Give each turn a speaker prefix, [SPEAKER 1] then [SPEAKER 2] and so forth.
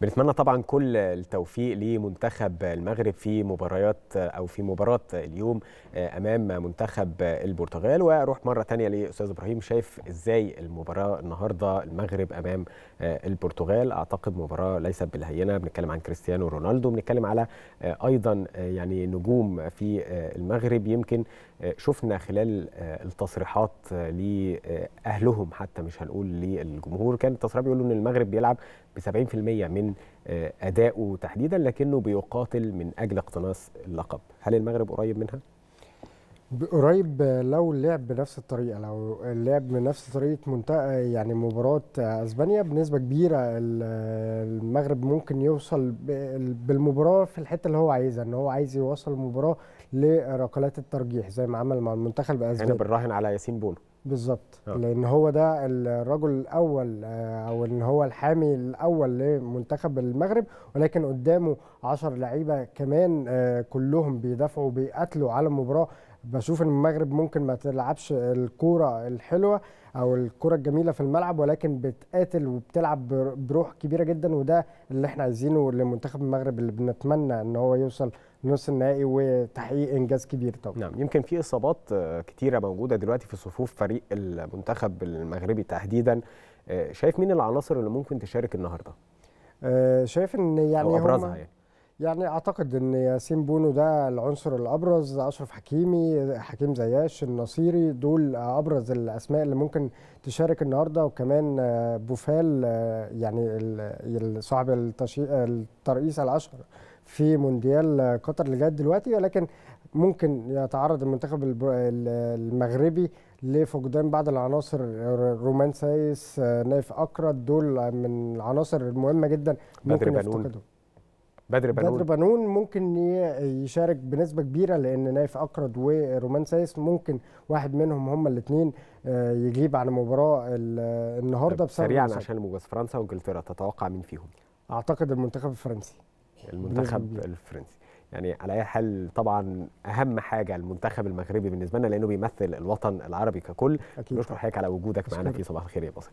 [SPEAKER 1] بنتمنى طبعا كل التوفيق لمنتخب المغرب في مباريات او في مباراه اليوم آه، امام منتخب البرتغال واروح مره ثانيه لاستاذ ابراهيم شايف ازاي المباراه النهارده المغرب امام آه، البرتغال اعتقد مباراه ليست بالهينه بنتكلم عن كريستيانو رونالدو بنتكلم على آه، ايضا يعني نجوم في المغرب يمكن آه، شفنا خلال آه، التصريحات آه، لأهلهم حتى مش هنقول للجمهور كان التصريح بيقولوا إن المغرب بيلعب ب 70% من أدائه تحديدا لكنه بيقاتل من أجل اقتناص اللقب هل المغرب قريب منها؟
[SPEAKER 2] قريب لو لعب بنفس الطريقه لو لعب بنفس طريقه منتخب يعني مباراه اسبانيا بنسبه كبيره المغرب ممكن يوصل بالمباراه في الحته اللي هو عايزها ان هو عايز يوصل المباراه لركلات الترجيح زي ما عمل مع المنتخب يعني الاسباني احنا
[SPEAKER 1] بنراهن على ياسين بونو
[SPEAKER 2] بالظبط آه. لان هو ده الرجل الاول آه، او ان هو الحامي الاول لمنتخب المغرب ولكن قدامه 10 لعيبه كمان آه، كلهم بيدافعوا بيقاتلوا على المباراه بشوف ان المغرب ممكن ما تلعبش الكوره الحلوه او الكره الجميله في الملعب ولكن بتقاتل وبتلعب بروح كبيره جدا وده اللي احنا عايزينه لمنتخب المغرب اللي بنتمنى ان هو يوصل نص النهائي وتحقيق انجاز كبير طبعا
[SPEAKER 1] نعم يمكن في اصابات آه، كتيره موجوده دلوقتي في صفوف فريق المنتخب المغربي تحديدا آه، شايف مين العناصر اللي ممكن تشارك النهارده آه،
[SPEAKER 2] شايف ان يعني أو أبرزها يعني. يعني اعتقد ان ياسين بونو ده العنصر الابرز اشرف حكيمي حكيم زياش النصيري دول ابرز الاسماء اللي ممكن تشارك النهارده وكمان بوفال يعني صاحب الترئيس الاشهر في مونديال قطر اللي جاي دلوقتي ولكن ممكن يتعرض المنتخب المغربي لفقدان بعض العناصر رومان سايس نايف اكرد دول من العناصر المهمه جدا ممكن يفتقدهم بدر بنون بدر بنون ممكن يشارك بنسبه كبيره لان نايف اقرد ورومان سايس ممكن واحد منهم هما الاثنين آه، يجيب عن المباراه النهارده بسبب سريعا عشان
[SPEAKER 1] الموجز فرنسا وانجلترا تتوقع مين فيهم؟
[SPEAKER 2] اعتقد المنتخب الفرنسي
[SPEAKER 1] المنتخب الفرنسي يعني على اي حال طبعا اهم حاجه المنتخب المغربي بالنسبه لنا لانه بيمثل الوطن العربي ككل نشكر حضرتك على وجودك معانا في صباح الخير يا باسل